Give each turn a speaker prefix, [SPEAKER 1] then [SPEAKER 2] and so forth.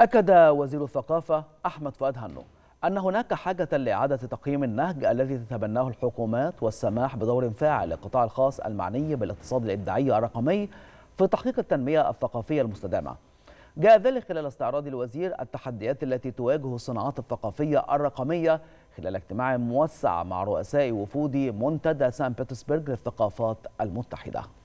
[SPEAKER 1] أكد وزير الثقافة أحمد فؤاد هنو أن هناك حاجة لإعادة تقييم النهج الذي تتبناه الحكومات والسماح بدور فاعل للقطاع الخاص المعني بالاقتصاد الإبداعي الرقمي في تحقيق التنمية الثقافية المستدامة. جاء ذلك خلال استعراض الوزير التحديات التي تواجه الصناعات الثقافية الرقمية خلال اجتماع موسع مع رؤساء وفود منتدى سان بيترسبرغ للثقافات المتحدة.